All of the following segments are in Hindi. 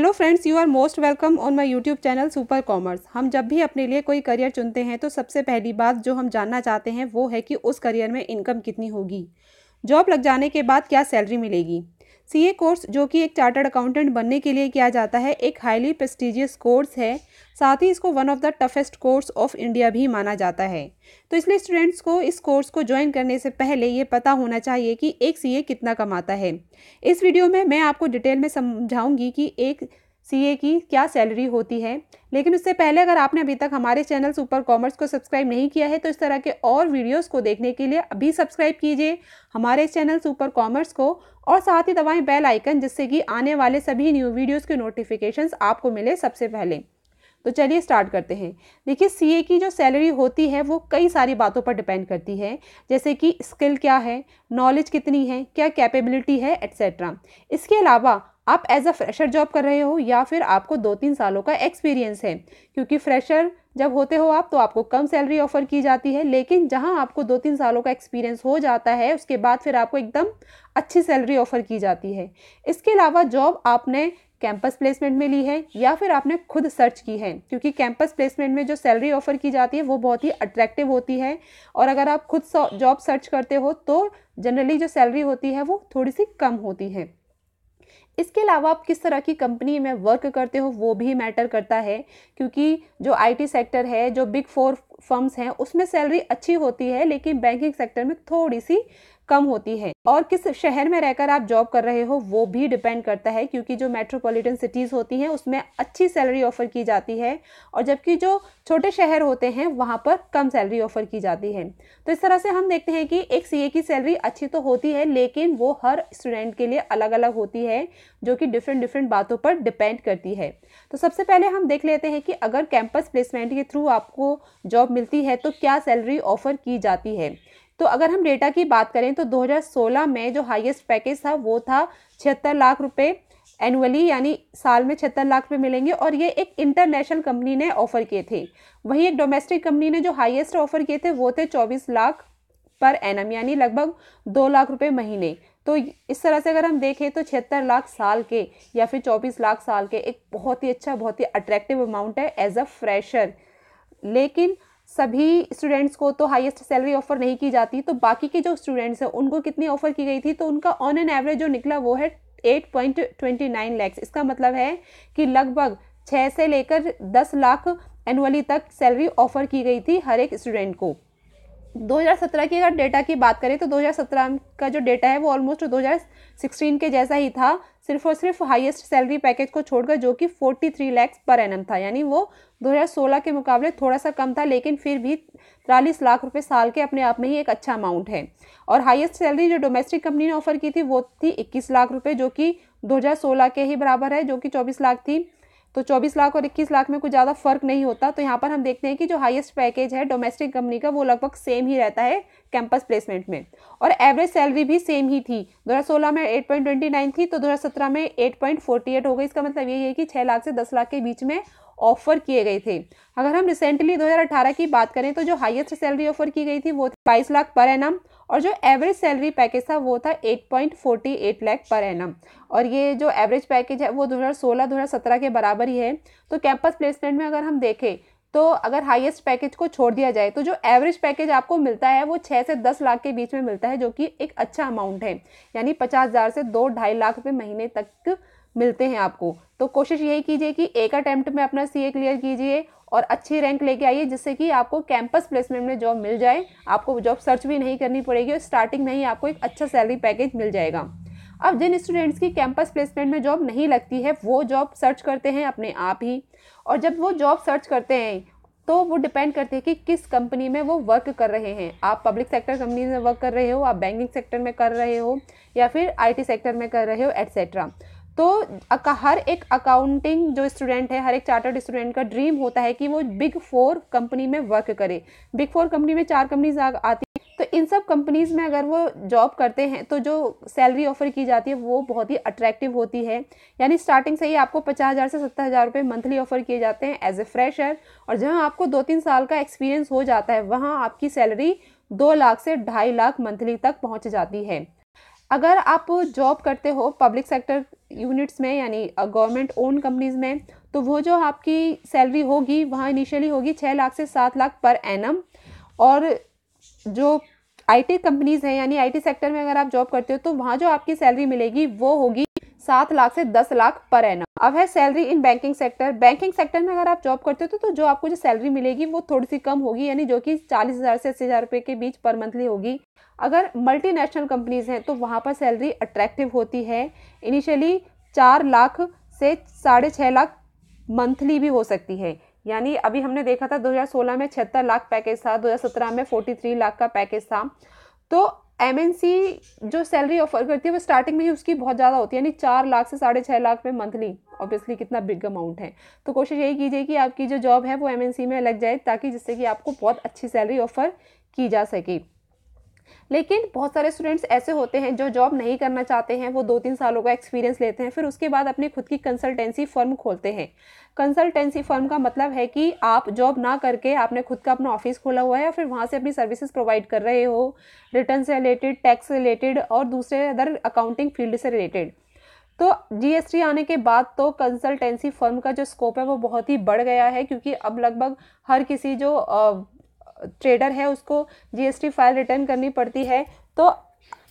hello friends you are most welcome on my YouTube channel super commerce हम जब भी अपने लिए कोई करियर चुनते हैं तो सबसे पहली बात जो हम जानना चाहते हैं वो है कि उस करियर में इनकम कितनी होगी जॉब लग जाने के बाद क्या सैलरी मिलेगी सीए कोर्स जो कि एक चार्टर्ड अकाउंटेंट बनने के लिए किया जाता है एक हाईली प्रेस्टिजियस कोर्स है साथ ही इसको one of the toughest course of India भी माना जाता है तो इसलिए स्टूडेंट्स को इस कोर्स को ज्वाइन करने से पहले ये पता होना चाहिए कि एक सीए कितना कमाता है इस वीडियो में मैं आपको डिटेल में समझाऊंगी कि एक ए की क्या सैलरी होती है लेकिन उससे पहले अगर आपने अभी तक हमारे चैनल सुपर कॉमर्स को सब्सक्राइब नहीं किया है तो इस तरह के और वीडियोस को देखने के लिए अभी सब्सक्राइब कीजिए हमारे चैनल सुपर कॉमर्स को और साथ ही दबाएं बेल आइकन जिससे कि आने वाले सभी न्यू वीडियोज़ के नोटिफिकेशन आपको मिले सबसे पहले तो चलिए स्टार्ट करते हैं देखिए सी की जो सैलरी होती है वो कई सारी बातों पर डिपेंड करती है जैसे कि स्किल क्या है नॉलेज कितनी है क्या कैपेबिलिटी है एट्सेट्रा इसके अलावा आप एज अ फ्रेशर जॉब कर रहे हो या फिर आपको दो तीन सालों का एक्सपीरियंस है क्योंकि फ्रेशर जब होते हो आप तो आपको कम सैलरी ऑफर की जाती है लेकिन जहां आपको दो तीन सालों का एक्सपीरियंस हो जाता है उसके बाद फिर आपको एकदम अच्छी सैलरी ऑफर की जाती है इसके अलावा जॉब आपने कैंपस प्लेसमेंट में ली है या फिर आपने खुद सर्च की है क्योंकि कैंपस प्लेसमेंट में जो सैलरी ऑफर की जाती है वो बहुत ही अट्रैक्टिव होती है और अगर आप खुद जॉब सर्च करते हो तो जनरली जो सैलरी होती है वो थोड़ी सी कम होती है इसके अलावा आप किस तरह की कंपनी में वर्क करते हो वो भी मैटर करता है क्योंकि जो आईटी सेक्टर है जो बिग फोर फर्म्स हैं उसमें सैलरी अच्छी होती है लेकिन बैंकिंग सेक्टर में थोड़ी सी कम होती है और किस शहर में रहकर आप जॉब कर रहे हो वो भी डिपेंड करता है क्योंकि जो मेट्रोपॉलिटन सिटीज़ होती हैं उसमें अच्छी सैलरी ऑफर की जाती है और जबकि जो छोटे शहर होते हैं वहाँ पर कम सैलरी ऑफर की जाती है तो इस तरह से हम देखते हैं कि एक सी की सैलरी अच्छी तो होती है लेकिन वो हर स्टूडेंट के लिए अलग अलग होती है जो कि डिफरेंट डिफरेंट बातों पर डिपेंड करती है तो सबसे पहले हम देख लेते हैं कि अगर कैंपस प्लेसमेंट के थ्रू आपको जॉब मिलती है तो क्या सैलरी ऑफर की जाती है तो अगर हम डेटा की बात करें तो 2016 में जो हाईएस्ट पैकेज था वो था छिहत्तर लाख रुपए एनुअली यानी साल में छिहत्तर लाख रुपये मिलेंगे और ये एक इंटरनेशनल कंपनी ने ऑफ़र किए थे वहीं एक डोमेस्टिक कंपनी ने जो हाईएस्ट ऑफ़र किए थे वो थे चौबीस लाख पर एनम यानी लगभग दो लाख रुपए महीने तो इस तरह से अगर हम देखें तो छिहत्तर लाख साल के या फिर चौबीस लाख साल के एक बहुत ही अच्छा बहुत ही अट्रैक्टिव अमाउंट है एज अ फ्रेशर लेकिन सभी स्टूडेंट्स को तो हाईएस्ट सैलरी ऑफर नहीं की जाती तो बाकी के जो स्टूडेंट्स हैं उनको कितनी ऑफर की गई थी तो उनका ऑन एन एवरेज जो निकला वो है eight point twenty nine lakhs इसका मतलब है कि लगभग छः से लेकर दस लाख एनुअली तक सैलरी ऑफर की गई थी हर एक स्टूडेंट को 2017 की अगर डेटा की बात करें तो 2017 का जो डेटा है वो ऑलमोस्ट 2016 के जैसा ही था सिर्फ और सिर्फ हाईएस्ट सैलरी पैकेज को छोड़कर जो कि 43 लैक्स पर एन था यानी वो 2016 के मुकाबले थोड़ा सा कम था लेकिन फिर भी तिरालीस लाख रुपए साल के अपने आप में ही एक अच्छा अमाउंट है और हाईएस्ट सैलरी जो डोमेस्टिक कंपनी ने ऑफर की थी वो थी इक्कीस लाख रुपये जो कि दो के ही बराबर है जो कि चौबीस लाख थी तो 24 लाख और 21 लाख में कुछ ज़्यादा फर्क नहीं होता तो यहाँ पर हम देखते हैं कि जो हाईएस्ट पैकेज है डोमेस्टिक कंपनी का वो लगभग सेम ही रहता है कैंपस प्लेसमेंट में और एवरेज सैलरी भी सेम ही थी 2016 में 8.29 थी तो 2017 में 8.48 हो गई इसका मतलब ये है कि छः लाख से दस लाख के बीच में ऑफर किए गए थे अगर हम रिसेंटली 2018 की बात करें तो जो हाईएस्ट सैलरी ऑफर की गई थी वो बाईस लाख पर एनम और जो एवरेज सैलरी पैकेज था वो था 8.48 लाख पर एनम और ये जो एवरेज पैकेज है वो 2016-2017 के बराबर ही है तो कैंपस प्लेसमेंट में अगर हम देखें तो अगर हाईएस्ट पैकेज को छोड़ दिया जाए तो जो एवरेज पैकेज आपको मिलता है वो छः से दस लाख के बीच में मिलता है जो कि एक अच्छा अमाउंट है यानी पचास हज़ार से दो ढाई लाख रुपये महीने तक मिलते हैं आपको तो कोशिश यही कीजिए कि एक अटैम्प्ट में अपना सी क्लियर कीजिए और अच्छी रैंक लेके आइए जिससे कि आपको कैंपस प्लेसमेंट में जॉब मिल जाए आपको जॉब सर्च भी नहीं करनी पड़ेगी और स्टार्टिंग में ही आपको एक अच्छा सैलरी पैकेज मिल जाएगा अब जिन स्टूडेंट्स की कैंपस प्लेसमेंट में जॉब नहीं लगती है वो जॉब सर्च करते हैं अपने आप ही और जब वो जॉब सर्च करते हैं तो वो डिपेंड करते हैं कि किस कंपनी में वो वर्क कर रहे हैं आप पब्लिक सेक्टर कंपनी में वर्क कर रहे हो आप बैंकिंग सेक्टर में कर रहे हो या फिर आईटी सेक्टर में कर रहे हो एट्सेट्रा तो हर एक अकाउंटिंग जो स्टूडेंट है हर एक चार्टर्ड स्टूडेंट का ड्रीम होता है कि वो बिग फोर कंपनी में वर्क करे बिग फोर कंपनी में चार कंपनीज आती हैं तो इन सब कंपनीज़ में अगर वो जॉब करते हैं तो जो सैलरी ऑफर की जाती है वो बहुत ही अट्रैक्टिव होती है यानी स्टार्टिंग से ही आपको पचास हज़ार से सत्तर हज़ार रुपये मंथली ऑफर किए जाते हैं एज ए फ्रेशर और जहाँ आपको दो तीन साल का एक्सपीरियंस हो जाता है वहाँ आपकी सैलरी दो लाख से ढाई लाख मंथली तक पहुँच जाती है अगर आप जॉब करते हो पब्लिक सेक्टर यूनिट्स में यानी गवर्नमेंट ओन कंपनीज़ में तो वो जो आपकी सैलरी होगी वहाँ इनिशियली होगी छः लाख से सात लाख पर एन और जो आईटी कंपनीज़ हैं यानी आईटी सेक्टर में अगर आप जॉब करते हो तो वहाँ जो आपकी सैलरी मिलेगी वो होगी सात लाख से दस लाख पर एन अब है salary in banking sector banking sector में अगर आप जॉब करते हो तो, तो जो आपको जो सैलरी मिलेगी वो थोड़ी सी कम होगी यानी जो कि चालीस हज़ार से अस्सी हज़ार रुपये के बीच पर मंथली होगी अगर मल्टीनेशनल कंपनीज़ हैं तो वहाँ पर सैलरी अट्रैक्टिव होती है इनिशियली चार लाख से साढ़े छः लाख मंथली भी हो सकती है यानी अभी हमने देखा था 2016 में छिहत्तर लाख पैकेज था 2017 में 43 लाख का पैकेज था तो एम जो सैलरी ऑफर करती है वो स्टार्टिंग में ही उसकी बहुत ज़्यादा होती है यानी चार लाख से साढ़े छः लाख में मंथली ऑब्वियसली कितना बिग अमाउंट है तो कोशिश यही कीजिए कि आपकी जो जॉब है वो एम में लग जाए ताकि जिससे कि आपको बहुत अच्छी सैलरी ऑफ़र की जा सके लेकिन बहुत सारे स्टूडेंट्स ऐसे होते हैं जो जॉब नहीं करना चाहते हैं वो दो तीन सालों का एक्सपीरियंस लेते हैं फिर उसके बाद अपने खुद की कंसल्टेंसी फर्म खोलते हैं कंसल्टेंसी फर्म का मतलब है कि आप जॉब ना करके आपने खुद का अपना ऑफिस खोला हुआ है या फिर वहाँ से अपनी सर्विसेज प्रोवाइड कर रहे हो रिटर्न से रिलेटेड टैक्स रिलेटेड और दूसरे अदर अकाउंटिंग फील्ड से रिलेटेड तो जीएसटी आने के बाद तो कंसल्टेंसी फर्म का जो स्कोप है वो बहुत ही बढ़ गया है क्योंकि अब लगभग हर किसी जो ट्रेडर है उसको जीएसटी फाइल रिटर्न करनी पड़ती है तो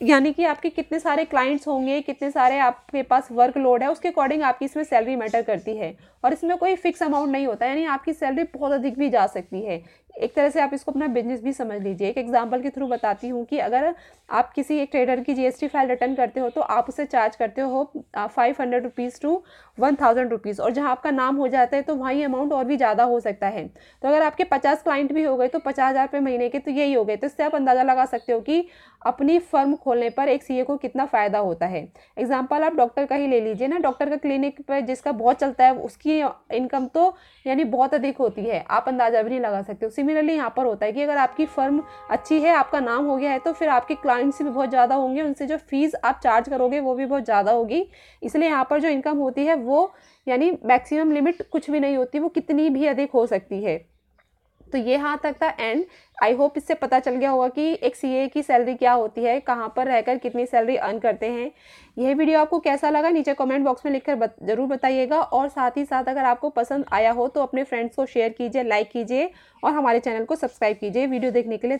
यानी कि आपके कितने सारे क्लाइंट्स होंगे कितने सारे आपके पास वर्कलोड है उसके अकॉर्डिंग आपकी इसमें सैलरी मैटर करती है और इसमें कोई फिक्स अमाउंट नहीं होता यानी आपकी सैलरी बहुत अधिक भी जा सकती है एक तरह से आप इसको अपना बिजनेस भी समझ लीजिए एक एग्जाम्पल के थ्रू बताती हूँ कि अगर आप किसी एक ट्रेडर की जीएसटी फाइल रिटर्न करते हो तो आप उसे चार्ज करते हो five hundred rupees to one thousand rupees और जहाँ आपका नाम हो जाता है तो वहाँ ये अमाउंट और भी ज़्यादा हो सकता है तो अगर आपके पचास क्लाइंट भी हो गए तो पचास हज़ार रुपये महीने के तो यही हो गए तो इससे आप अंदाज़ा लगा सकते हो कि अपनी फर्म खोलने पर एक सीए e को कितना फ़ायदा होता है एग्जाम्पल आप डॉक्टर का ही ले लीजिए ना डॉक्टर का क्लिनिक पर जिसका बहुत चलता है उसकी इनकम तो यानी बहुत अधिक होती है आप अंदाज़ा भी नहीं लगा सकते उसी सिमिलरली यहाँ पर होता है कि अगर आपकी फर्म अच्छी है आपका नाम हो गया है तो फिर आपके क्लाइंट्स भी बहुत ज़्यादा होंगे उनसे जो फीस आप चार्ज करोगे वो भी बहुत ज़्यादा होगी इसलिए यहाँ पर जो इनकम होती है वो यानी मैक्सिमम लिमिट कुछ भी नहीं होती वो कितनी भी अधिक हो सकती है तो ये यहाँ तक था एंड आई होप इससे पता चल गया होगा कि एक सी की सैलरी क्या होती है कहाँ पर रहकर कितनी सैलरी अर्न करते हैं यह वीडियो आपको कैसा लगा नीचे कमेंट बॉक्स में लिखकर बत, जरूर बताइएगा और साथ ही साथ अगर आपको पसंद आया हो तो अपने फ्रेंड्स को शेयर कीजिए लाइक कीजिए और हमारे चैनल को सब्सक्राइब कीजिए वीडियो देखने के लिए